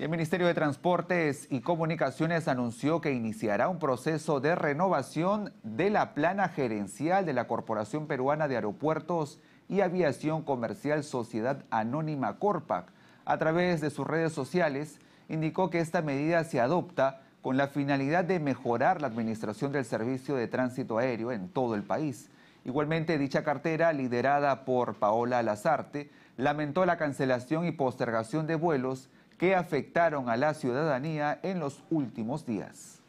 El Ministerio de Transportes y Comunicaciones anunció que iniciará un proceso de renovación de la plana gerencial de la Corporación Peruana de Aeropuertos y Aviación Comercial Sociedad Anónima Corpac. A través de sus redes sociales, indicó que esta medida se adopta con la finalidad de mejorar la administración del servicio de tránsito aéreo en todo el país. Igualmente, dicha cartera, liderada por Paola Lazarte, lamentó la cancelación y postergación de vuelos que afectaron a la ciudadanía en los últimos días.